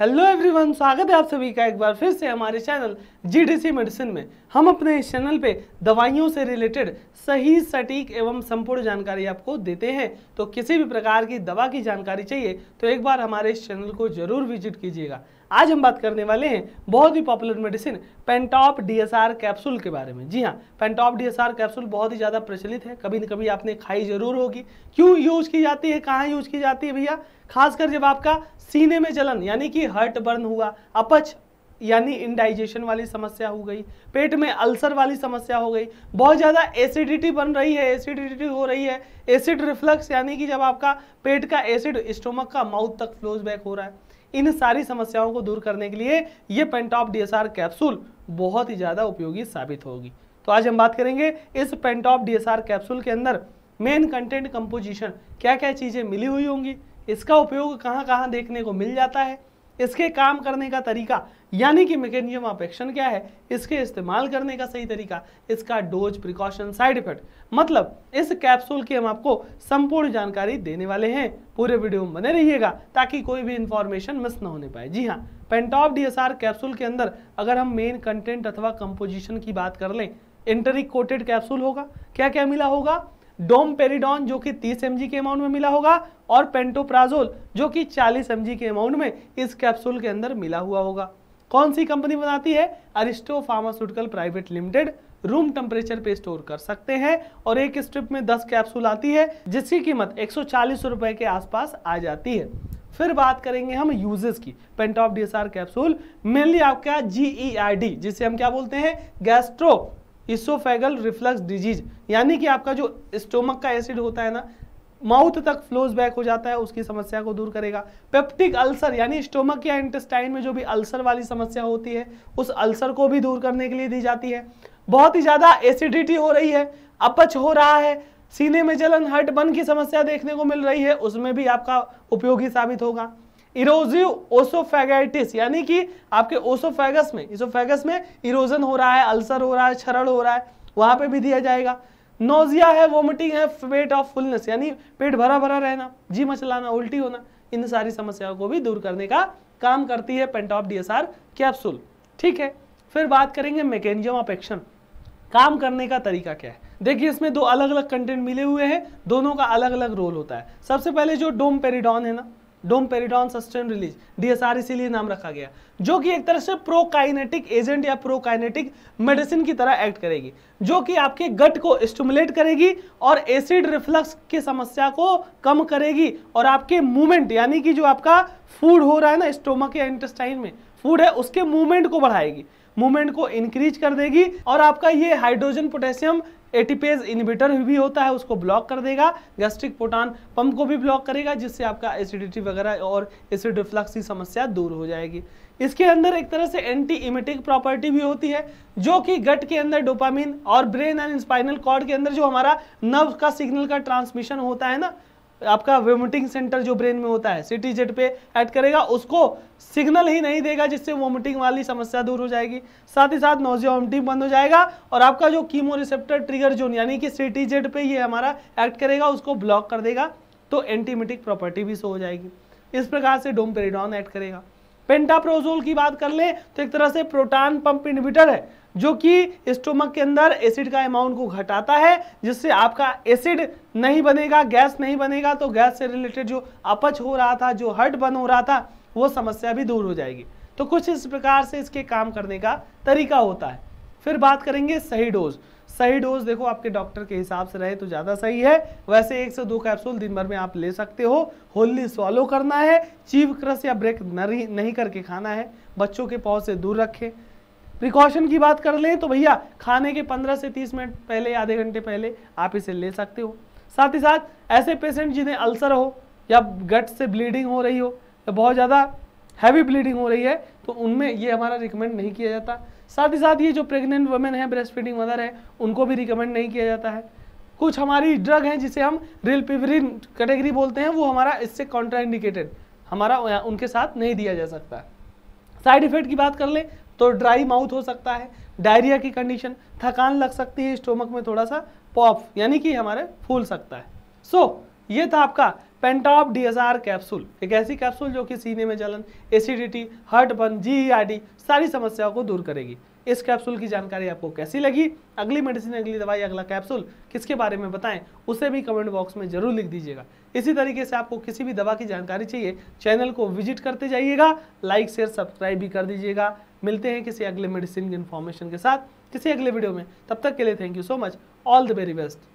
hello everyone स्वागत है आप सभी का एक बार फिर से हमारे चैनल जीडीसी मेडिसिन में हम अपने इस चैनल पे दवाइयों से रिलेटेड सही सटीक एवं संपूर्ण जानकारी आपको देते हैं तो किसी भी प्रकार की दवा की जानकारी चाहिए तो एक बार हमारे इस चैनल को जरूर विजिट कीजिएगा आज हम बात करने वाले हैं बहुत ही popular medicine Pantop DSR capsule के बारे में जी हाँ पेंटॉप डीएसआर कैप्सूल बहुत ही ज़्यादा प्रचलित है कभी न कभी आपने खाई जरूर होगी क्यों यूज की जाती है कहाँ यूज की जाती है भैया खासकर जब आपका सीने में जलन यानी कि हर्ट बर्न हुआ अपच यानी इनडाइजेशन वाली समस्या हो गई पेट में अल्सर वाली समस्या हो गई बहुत ज़्यादा एसिडिटी बन रही है एसिडिटी हो रही है एसिड रिफ्लक्स यानी कि जब आपका पेट का एसिड स्टोमक का माउथ तक फ्लोज बैक हो रहा है इन सारी समस्याओं को दूर करने के लिए ये पेंटॉप डीएसआर कैप्सूल बहुत ही ज़्यादा उपयोगी साबित होगी तो आज हम बात करेंगे इस पेंटॉप डीएसआर कैप्सूल के अंदर मेन कंटेंट कंपोजिशन क्या क्या चीज़ें मिली हुई होंगी इसका उपयोग कहाँ कहाँ देखने को मिल जाता है इसके काम करने का तरीका यानी कि मैकेनिज्म ऑफ एक्शन क्या है इसके इस्तेमाल करने का सही तरीका इसका डोज प्रिकॉशन साइड इफेक्ट मतलब इस कैप्सूल की हम आपको संपूर्ण जानकारी देने वाले हैं पूरे वीडियो में बने रहिएगा ताकि कोई भी इंफॉर्मेशन मिस ना होने पाए जी हाँ पेंटॉप डीएसआर कैप्सूल के अंदर अगर हम मेन कंटेंट अथवा कंपोजिशन की बात कर लें इंटरिक कोटेड कैप्सूल होगा क्या क्या मिला होगा डोमपेरिडॉन जो कि 30 एम के अमाउंट में मिला होगा और पेंटोप्राजोल जो कि 40 एम के अमाउंट में इस कैप्सूल के अंदर मिला हुआ होगा कौन सी कंपनी बनाती है Aristo pharmaceutical private limited room temperature पे स्टोर कर सकते हैं और एक स्ट्रिप में 10 कैप्सूल आती है जिसकी कीमत एक सौ के आसपास आ जाती है फिर बात करेंगे हम यूजेस की पेंटॉप डी कैप्सूल मेनली आपका जीईआरडी e जिसे हम क्या बोलते हैं गैस्ट्रो इसोफेगल रिफ्लक्स डिजीज यानी कि आपका जो स्टोमक का एसिड होता है ना माउथ तक फ्लोज बैक हो जाता है उसकी समस्या को दूर करेगा पेप्टिक अल्सर यानी स्टोमक या इंटेस्टाइन में जो भी अल्सर वाली समस्या होती है उस अल्सर को भी दूर करने के लिए दी जाती है बहुत ही ज़्यादा एसिडिटी हो रही है अपच हो रहा है सीने में जलन हर्ट बन की समस्या देखने को मिल रही है उसमें भी आपका उपयोगी साबित होगा इरोजिव ओसोफेगाइटिस यानी कि आपके ओसोफेगस में इसोफेगस में इरोजन हो रहा है अल्सर हो रहा है छरड़ हो रहा है वहां पे भी दिया जाएगा नोजिया है वोमिटिंग है वेट ऑफ फुलनेस यानी पेट भरा भरा रहना जी मचलाना उल्टी होना इन सारी समस्याओं को भी दूर करने का काम करती है पेंटॉप डीएसआर कैप्सूल ठीक है फिर बात करेंगे मैकेनिज्म ऑफ एक्शन काम करने का तरीका क्या है देखिए इसमें दो अलग अलग कंटेंट मिले हुए हैं दोनों का अलग अलग रोल होता है सबसे पहले जो डोम पेरिडॉन है ना डोमपेरिडॉन सस्टेन रिलीज डीएसआर इसीलिए नाम रखा गया जो कि एक तरह से प्रोकाइनेटिक एजेंट या प्रोकाइनेटिक मेडिसिन की तरह एक्ट करेगी जो कि आपके गट को स्टिमुलेट करेगी और एसिड रिफ्लक्स की समस्या को कम करेगी और आपके मूवमेंट यानी कि जो आपका फूड हो रहा है ना स्टोमक या इंटेस्टाइन में फूड है उसके मूवमेंट को बढ़ाएगी मूवमेंट को इंक्रीज कर देगी और आपका ये हाइड्रोजन पोटेशियम एटीपेज इनिबिटर भी होता है उसको ब्लॉक कर देगा गैस्ट्रिक पोटान पंप को भी ब्लॉक करेगा जिससे आपका एसिडिटी वगैरह और एसिड रिफ्लक्स की समस्या दूर हो जाएगी इसके अंदर एक तरह से एंटी इमेटिक प्रॉपर्टी भी होती है जो कि गट के अंदर डोपामिन और ब्रेन एंड स्पाइनल कॉर्ड के अंदर जो हमारा नर्व का सिग्नल का ट्रांसमिशन होता है ना आपका वोमिटिंग सेंटर जो ब्रेन में होता है सिटी जेट पे ऐड करेगा उसको सिग्नल ही नहीं देगा जिससे वोमिटिंग वाली समस्या दूर हो जाएगी साथ ही साथ नोजिया वोमिटिंग बंद हो जाएगा और आपका जो कीमो रिसेप्टर ट्रिगर जोन यानी कि सिटी जेट पे ये हमारा एक्ट करेगा उसको ब्लॉक कर देगा तो एंटीमेटिक प्रॉपर्टी भी सो हो जाएगी इस प्रकार से डोम पेरिडॉन ऐड करेगा पेंटाप्रोजोल की बात कर ले तो एक तरह से प्रोटान पंप इनहिबिटर है जो कि स्टोमक के अंदर एसिड का अमाउंट को घटाता है जिससे आपका एसिड नहीं बनेगा गैस नहीं बनेगा तो गैस से रिलेटेड जो अपच हो रहा था जो हर्ट बन हो रहा था वो समस्या भी दूर हो जाएगी तो कुछ इस प्रकार से इसके काम करने का तरीका होता है फिर बात करेंगे सही डोज सही डोज देखो आपके डॉक्टर के हिसाब से रहे तो ज़्यादा सही है वैसे एक से दो कैप्सूल दिन भर में आप ले सकते हो होली सॉलो करना है चीव क्रस या ब्रेक नहीं करके खाना है बच्चों के पाव से दूर रखें प्रिकॉशन की बात कर लें तो भैया खाने के 15 से 30 मिनट पहले आधे घंटे पहले आप इसे ले सकते हो साथ ही साथ ऐसे पेशेंट जिन्हें अल्सर हो या गट से ब्लीडिंग हो रही हो या बहुत ज़्यादा हैवी ब्लीडिंग हो रही है तो उनमें ये हमारा रिकमेंड नहीं किया जाता साथ ही साथ ये जो प्रेग्नेंट वुमेन है ब्रेस्ट फीडिंग मदर है उनको भी रिकमेंड नहीं किया जाता है कुछ हमारी ड्रग हैं जिसे हम रिल कैटेगरी बोलते हैं वो हमारा इससे कॉन्ट्राइंडिकेटेड हमारा उनके साथ नहीं दिया जा सकता साइड इफेक्ट की बात कर लें तो ड्राई माउथ हो सकता है डायरिया की कंडीशन थकान लग सकती है स्टोमक में थोड़ा सा पॉप यानी कि हमारे फूल सकता है सो so, ये था आपका पेंटॉप डीएसआर कैप्सूल एक ऐसी कैप्सूल जो कि सीने में जलन एसिडिटी आर जीईआरडी सारी समस्याओं को दूर करेगी इस कैप्सूल की जानकारी आपको कैसी लगी अगली मेडिसिन अगली दवाई अगला कैप्सूल किसके बारे में बताएं उसे भी कमेंट बॉक्स में जरूर लिख दीजिएगा इसी तरीके से आपको किसी भी दवा की जानकारी चाहिए चैनल को विजिट करते जाइएगा लाइक शेयर सब्सक्राइब भी कर दीजिएगा मिलते हैं किसी अगले मेडिसिन की इन्फॉर्मेशन के साथ किसी अगले वीडियो में तब तक के लिए thank you so much all the very best